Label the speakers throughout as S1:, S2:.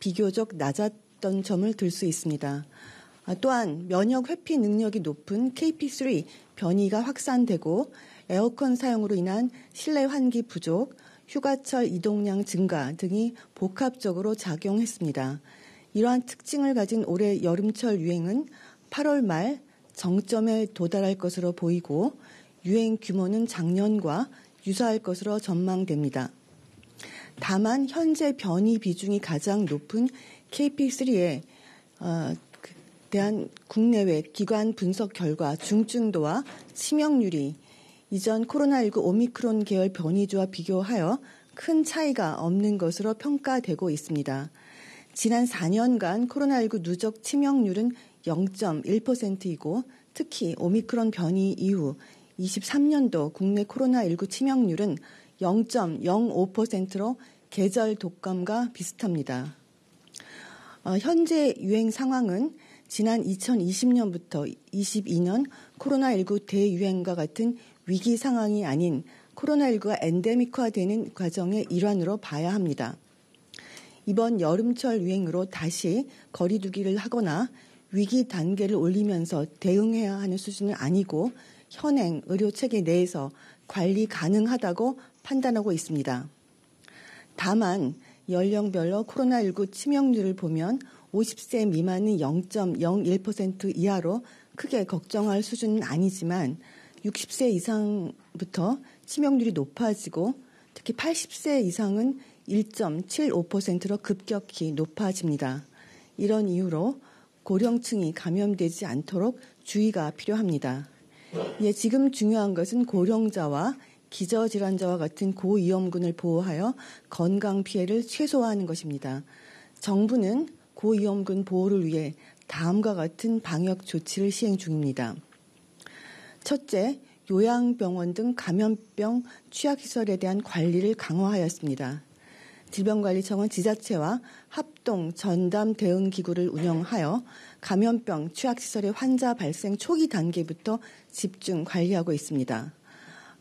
S1: 비교적 낮았던 점을 들 수 있습니다. 아, 또한 면역 회피 능력이 높은 KP3 변이가 확산되고 에어컨 사용으로 인한 실내 환기 부족, 휴가철 이동량 증가 등이 복합적으로 작용했습니다. 이러한 특징을 가진 올해 여름철 유행은 8월 말 정점에 도달할 것으로 보이고 유행 규모는 작년과 유사할 것으로 전망됩니다. 다만 현재 변이 비중이 가장 높은 KP3에 어, 그, 대한 국내외 기관 분석 결과 중증도와 치명률이 이전 코로나19 오미크론 계열 변이주와 비교하여 큰 차이가 없는 것으로 평가되고 있습니다. 지난 4년간 코로나19 누적 치명률은 0.1%이고 특히 오미크론 변이 이후 23년도 국내 코로나19 치명률은 0.05%로 계절 독감과 비슷합니다. 어, 현재 유행 상황은 지난 2020년부터 22년 코로나19 대유행과 같은 위기 상황이 아닌 코로나19가 엔데믹화되는 과정의 일환으로 봐야 합니다. 이번 여름철 유행으로 다시 거리두기를 하거나 위기 단계를 올리면서 대응해야 하는 수준은 아니고 현행 의료 체계 내에서 관리 가능하다고 판단하고 있습니다. 다만 연령별로 코로나19 치명률을 보면 50세 미만은 0.01% 이하로 크게 걱정할 수준은 아니지만 60세 이상부터 치명률이 높아지고 특히 80세 이상은 1.75%로 급격히 높아집니다. 이런 이유로 고령층이 감염되지 않도록 주의가 필요합니다. 예, 지금 중요한 것은 고령자와 기저질환자와 같은 고위험군을 보호하여 건강 피해를 최소화하는 것입니다. 정부는 고위험군 보호를 위해 다음과 같은 방역 조치를 시행 중입니다. 첫째, 요양병원 등 감염병 취약시설에 대한 관리를 강화하였습니다. 질병관리청은 지자체와 합동 전담 대응 기구를 운영하여 감염병 취약시설의 환자 발생 초기 단계부터 집중 관리하고 있습니다.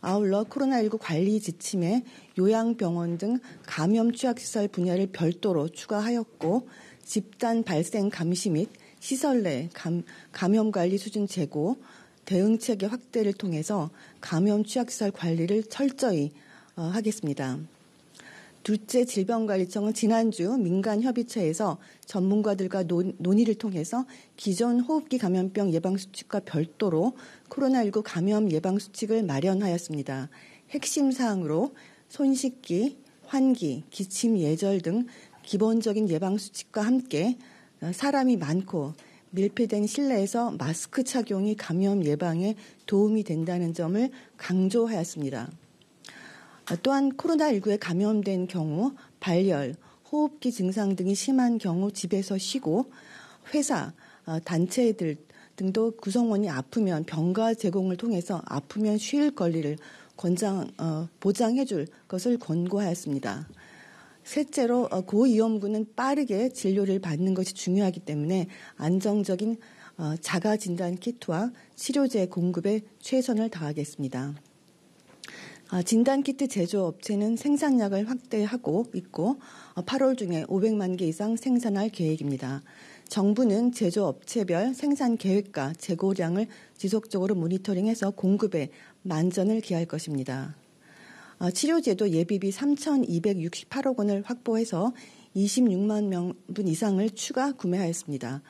S1: 아울러 코로나19 관리 지침에 요양병원 등 감염 취약시설 분야를 별도로 추가하였고 집단 발생 감시 및 시설 내 감, 감염 관리 수준 제고, 대응 체계 확대를 통해서 감염 취약시설 관리를 철저히 어, 하겠습니다. 둘째 질병관리청은 지난주 민간 협의체에서 전문가들과 논, 의를 통해서 기존 호흡기 감염병 예방 수칙과 별도로 코로나19 감염 예방 수칙을 마련하였습니다. 핵심 사항으로 손 씻기, 환기, 기침 예절 등 기본적인 예방 수칙과 함께 어, 사람이 많고 밀폐된 실내에서 마스크 착용이 감염 예방에 도움이 된다는 점을 강조하였습니다. 아, 또한 코로나19에 감염된 경우 발열, 호흡기 증상 등이 심한 경우 집에서 쉬고 회사, 어, 단체들 등도 구성원이 아프면 병가 제공을 통해서 아프면 쉴 권리를 권장, 어, 보장해줄 것을 권고하였습니다. 셋째로 어, 고위험군은 빠르게 진료를 받는 것이 중요하기 때문에 안정적인 자가 진단 키트와 치료제 공급에 최선을 다하겠습니다. 아, 진단키트 제조업체는 생산량을 확대하고 있고 8월 어, 중에 500만 개 이상 생산할 계획입니다. 정부는 제조업체별 생산 계획과 재고량을 지속적으로 모니터링해서 공급에 만전을 기할 것입니다. 어, 치료제도 예비비 3,268억 원을 확보해서 26만 명분 이상을 추가 구매하였습니다.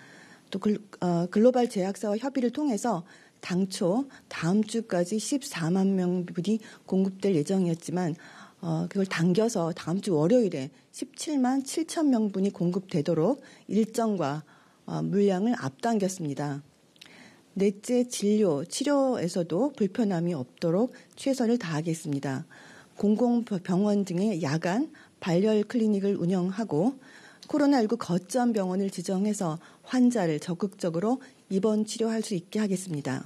S1: 또 어, 글로벌 제약사와 협의를 통해서 당초 다음 주까지 14만 명분이 공급될 예정이었지만 어, 그걸 당겨서 다음 주 월요일에 17만 7천 명분이 공급되도록 일정과 어, 물량을 앞당겼습니다. 넷째 진료, 치료에서도 불편함이 없도록 최선을 다하겠습니다. 공공병원 등의 야간 발열 클리닉을 운영하고 코로나19 거점 병원을 지정해서 환자를 적극적으로 입원 치료할 수 있게 하겠습니다.